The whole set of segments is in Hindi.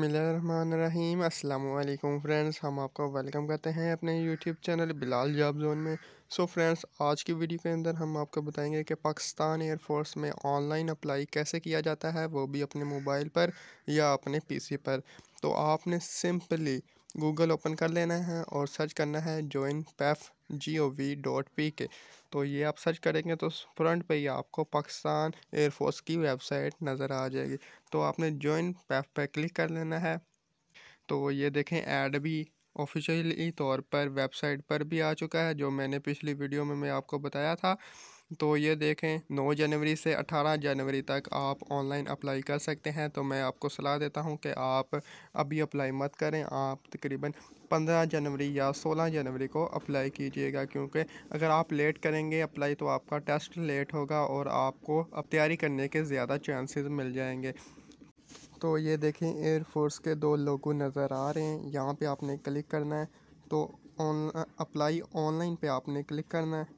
बसमीम अल्लाम फ्रेंड्स हम आपको वेलकम करते हैं अपने यूट्यूब चैनल बिलाल जाब जोन में सो so फ्रेंड्स आज की वीडियो के अंदर हम आपको बताएंगे कि पाकिस्तान एयरफोर्स में ऑनलाइन अप्लाई कैसे किया जाता है वो भी अपने मोबाइल पर या अपने पीसी पर तो आपने सिंपली गूगल ओपन कर लेना है और सर्च करना है join PAF G O V dot P K तो ये आप सर्च करेंगे तो फ्रंट पे ही आपको पाकिस्तान एयरफोर्स की वेबसाइट नज़र आ जाएगी तो आपने ज्वाइन पैप पे क्लिक कर लेना है तो ये देखें ऐड भी ऑफिशियली तौर पर वेबसाइट पर भी आ चुका है जो मैंने पिछली वीडियो में मैं आपको बताया था तो ये देखें 9 जनवरी से 18 जनवरी तक आप ऑनलाइन अप्लाई कर सकते हैं तो मैं आपको सलाह देता हूँ कि आप अभी अप्लाई मत करें आप तकरीबन 15 जनवरी या 16 जनवरी को अप्लाई कीजिएगा क्योंकि अगर आप लेट करेंगे अप्लाई तो आपका टेस्ट लेट होगा और आपको अब तैयारी करने के ज़्यादा चांसेस मिल जाएंगे तो ये देखें एयरफोर्स के दो लोगों नज़र आ रहे हैं यहाँ पे आपने क्लिक करना है तो ऑन अप्लाई ऑनलाइन पे आपने क्लिक करना है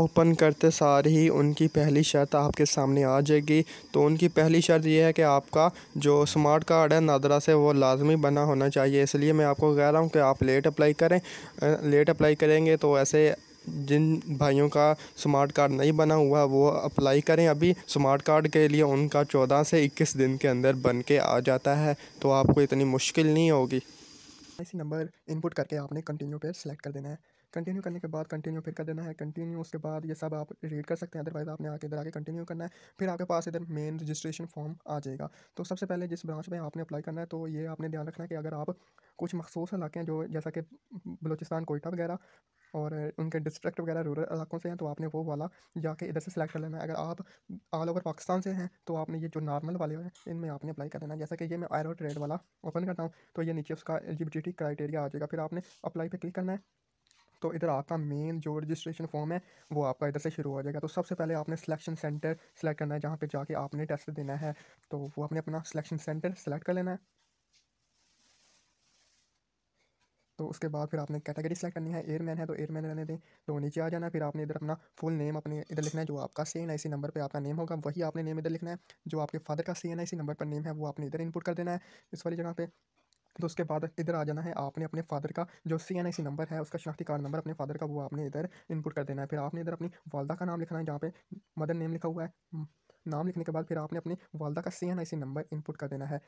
ओपन करते सार ही उनकी पहली शर्त आपके सामने आ जाएगी तो उनकी पहली शर्त यह है कि आपका जो स्मार्ट कार्ड है नादरा से वो लाजमी बना होना चाहिए इसलिए मैं आपको कह रहा हूँ कि आप लेट अप्लाई करें लेट अप्लाई करेंगे तो ऐसे जिन भाइयों का स्मार्ट कार्ड नहीं बना हुआ वो अप्लाई करें अभी स्मार्ट कार्ड के लिए उनका चौदह से इक्कीस दिन के अंदर बन के आ जाता है तो आपको इतनी मुश्किल नहीं होगी ऐसी नंबर इनपुट करके आपने कंटिन्यू पे सेलेक्ट कर देना है कंटिन्यू करने के बाद कंटिन्यू फिर कर देना है कंटिन्यू उसके बाद ये सब आप रीड कर सकते हैं अदरवाइज आपने आके इधर आके कंटिन्यू करना है फिर आपके पास इधर मेन रजिस्ट्रेशन फॉर्म आ जाएगा तो सबसे पहले जिस ब्रांच में आपने अप्लाई करना है तो ये आपने ध्यान रखना है कि अगर आप कुछ मखसूस इलाके हैं जो जैसा कि बलोचिस्तान कोयटा वगैरह और उनके डिस्ट्रिक्ट वगैरह रूरल इलाकों से हैं तो आपने वो वाला जाके इधर से सिलेक्ट कर लेना है अगर आप ऑल ओवर पाकिस्तान से हैं तो आपने ये जो नॉर्मल वाले हैं इनमें आपने अप्लाई कर देना है जैसा कि ये मैं आयरो ट्रेड वाला ओपन करता हूँ तो ये नीचे उसका एलिजिबिलिटी क्राइटेरिया आ जाएगा फिर आपने अप्लाई पर क्लिक करना है तो इधर आपका मेन जो रजिस्ट्रेशन फॉर्म है वो आपका इधर से शुरू हो जाएगा तो सबसे पहले आपने सिलेक्शन सेंटर सेलेक्ट करना है जहाँ पे जाके आपने टेस्ट देना है तो वो आपने अपना सिलेक्शन सेंटर सेलेक्ट कर लेना है तो उसके बाद फिर आपने कैटेगरी सेलेक्ट करनी है एयरमैन है तो एयरमैन रहने दें तो नीचे आ जाना फिर आपने इधर अपना फुल नेम अपने इधर लिखना है जो आपका सी एन आई सी नंबर पर आपका नेम होगा वही आपने नेम इधर लिखना है जो आपके फादर का C N I C number पर नेम है वो आपने इधर इनपुट कर देना है इस वाली जगह पर तो उसके बाद इधर आ जाना है आपने अपने फादर का जो सी एन आई सी नंबर है उसका शनाख्ती कार्ड नंबर अपने फादर का वो आपने इधर इनपुट कर देना है फिर आपने इधर अपनी वालदा का नाम लिखना है जहाँ पे मदर नेम लिखा हुआ है हम्म, नाम लिखने के बाद फिर आपने अपनी वालदा का C N I C number input कर देना है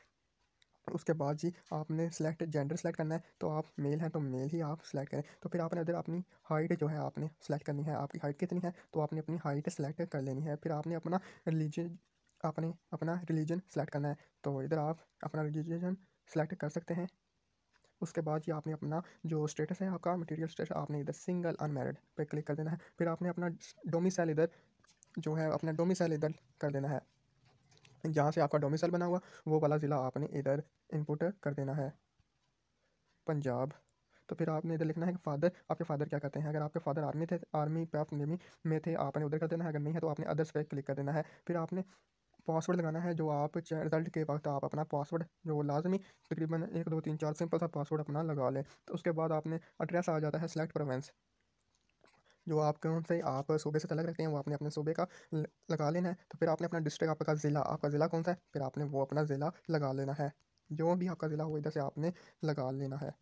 उसके बाद जी आपने सेलेक्ट जेंडर सेलेक्ट करना है तो आप मेल हैं तो मेल ही आप सेलेक्ट करें तो फिर आपने इधर अपनी हाइट जो है आपने सेलेक्ट करनी है आपकी हाइट कितनी है तो आपने अपनी हाइट सेलेक्ट कर लेनी है फिर आपने अपना रिलीजन आपने अपना रिलीजन सेलेक्ट करना है तो इधर आप अपना रिलीजन सेलेक्ट कर सकते हैं उसके बाद ये आपने अपना जो स्टेटस है आपका मटेरियल स्टेटस आपने इधर सिंगल अनमेरिड पे क्लिक कर देना है फिर आपने अपना डोमिसाइल इधर जो है अपना डोमिसाइल इधर कर देना है जहाँ से आपका डोमिसाइल बना हुआ वो वाला ज़िला आपने इधर इनपुट कर देना है पंजाब तो फिर आपने इधर लिखना है कि फादर आपके फादर क्या करते हैं अगर आपके फादर आर्मी थे आर्मी पे नेमी में थे आपने उधर कर देना है अगर नहीं है तो आपने अदर्स पे क्लिक कर देना है फिर आपने पासवर्ड लगाना है जो आप रिजल्ट के वक्त आप अपना पासवर्ड जो लाजमी तकरीबन एक दो तीन चार सिंपल सा पासवर्ड अपना लगा लें तो उसके बाद आपने एड्रेस आ जाता है सिलेक्ट प्रोवेंस जो आप कौन से आप सूबे से अलग रखते हैं वो आपने अपने सूबे का लगा लेना है तो फिर आपने अपना डिस्ट्रिक्ट आपका ज़िला आपका ज़िला कौन सा है फिर आपने वो अपना ज़िला लगा लेना है जो भी आपका ज़िला हो इधर से आपने लगा लेना है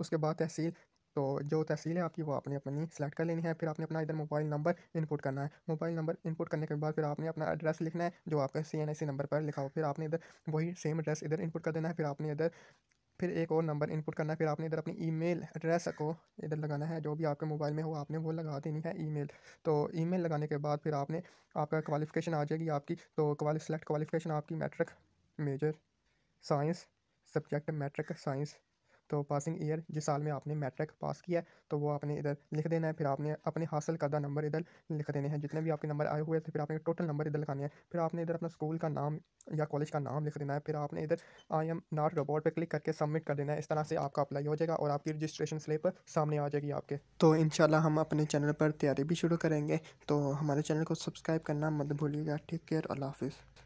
उसके बाद तहसील तो जो तहसील है आपकी वो आपने अपनी सेलेक्ट कर लेनी है फिर आपने अपना इधर मोबाइल नंबर इनपुट करना है मोबाइल नंबर इनपुट करने के बाद फिर आपने अपना एड्रेस लिखना है जो आपका सी एन आई सी नंबर पर लिखा हो फिर आपने इधर वही सेम एड्रेस इधर इनपुट कर देना है फिर आपने इधर फिर एक और नंबर इनपुट करना है फिर आपने इधर अपनी ईमेल एड्रेस को इधर लगाना है जो भी आपके मोबाइल में हो आपने वो लगा देनी है ईमेल तो ईमेल लगाने के बाद फिर आपने आपका क्वालिफिकेशन आ जाएगी आपकी तो सेलेक्ट क्वालिफिकेशन आपकी matric major science subject matric science तो पासिंग ईयर जिस साल में आपने मैट्रिक पास किया है तो वो आपने इधर लिख देना है फिर आपने अपने हासिल करदा नंबर इधर लिख देने हैं जितने भी आपके नंबर आए हुए थे तो फिर आपने टोटल नंबर इधर लगाने हैं फिर आपने इधर अपना स्कूल का नाम या कॉलेज का नाम लिख देना है फिर आपने इधर आई एम नॉट रोबोट पर क्लिक करके सबमिट कर देना है इस तरह से आपका अप्लाई हो जाएगा और आपकी रजिस्ट्रेशन स्लिप सामने आ जाएगी आपके तो इन हम अपने चैनल पर तैयारी भी शुरू करेंगे तो हमारे चैनल को सब्सक्राइब करना मत भूलिएगा ठीक केयर अल्लाह हाफिज़